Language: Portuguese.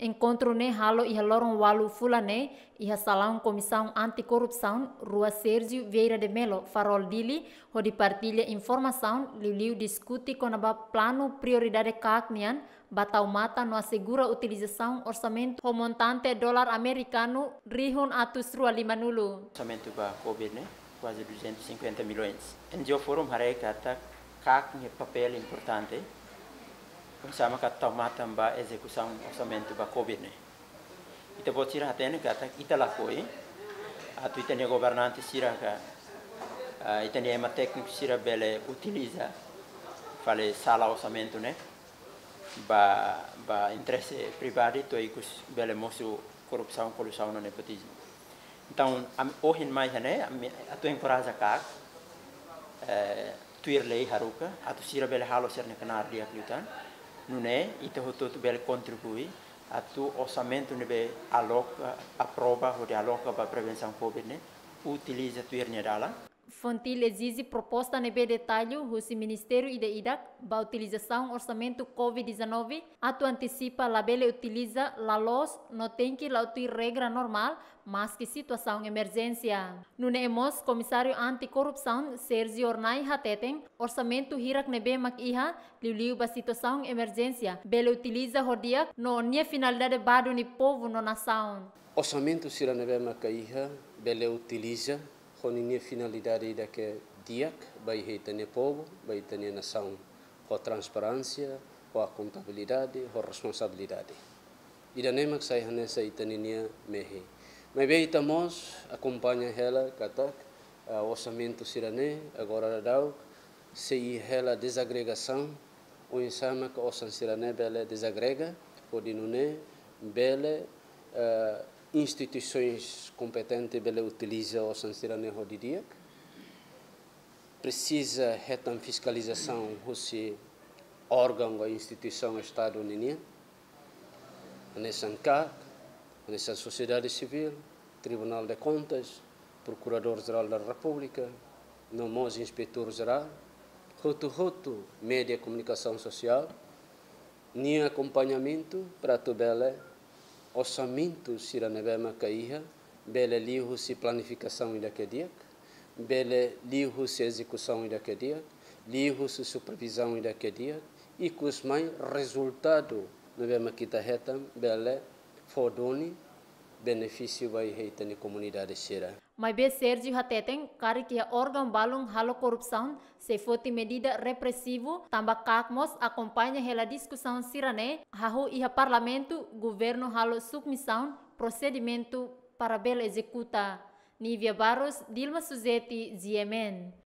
encontro encontrone halo iha loron walu fulane iha salão comissão anticorrupção rua Sérgio Vieira de Melo farol dili hodi partilha informação liliu discute com conaba plano prioridade kaknian batau mata no assegura utilização orçamento o montante dólar americano rihun atus rua lima nulu orçamento para covid né quase 250 milhões em dia foram harekata kakni papel importante cum um sama katta matam ba execução orçamento ba cobirne ita că haten kata ita lakoi atu ita ne governante sira ka ita ne ma tehnic sira bele utiliza fale sala osamentul-ne, ba ba interesse privado to ikus bele mosu corrupção corrupção no nepotismo então hoje mais né atu encoraja ka tuirlei haruka atu sira bele halo ser ne kanar dia klutan não é então o todo bem contribui a tu orçamento não é aloca a prova ou de aloca para prevenção covid né utiliza tu ir nela Fontil exige proposta de detalhe do Ministério de IDAC para utilização orçamento COVID-19. Ato antecipa, a Bele utiliza a LOS, não tem que la regra normal, mas que situação emergência. Nunemos, comissário anticorrupção Sergio Ornai Hateten, orçamento hirak nebe makiha, liu ba situação emergência. Bele utiliza rodia, no nia finalidade bado ni povo no nação. Orçamento hirak nebe makiha, Bele utiliza com a minha finalidade de que diak vai ter heitane povo vai ter tane nação com a transparência com a contabilidade com a responsabilidade e ida nemak sai a hane sai taninia mehe mas bem estamos acompanha ela kata o orçamento sirane agora dau se ela desagregação o insama que o sirane bela desagrega podinune bela instituições competentes bela utiliza o sancionamento rodídio precisa retam fiscalização se órgão ou instituição Estado Unido nesse ANCAC, nessa sociedade civil, Tribunal de Contas, Procurador-Geral da República, nomos Inspetor-Geral, roto-roto, Média Comunicação Social, nem acompanhamento para a orçamento sira nebema caíra, bele lihu se planificação que dia, bele lihu se execução que dia, lihu se supervisão que dia, e cus mais resultado nebema kita hetam bele fodoni benefício vai heitani comunidade será. Mas Sérgio Hateten, cara que é órgão balão halo corrupção, se fosse medida repressivo, também kakmos acompanha a discussão sirane, hahu e parlamento, governo halo submissão, procedimento para bela executa. Nívia Barros, Dilma Suzetti, Ziemen.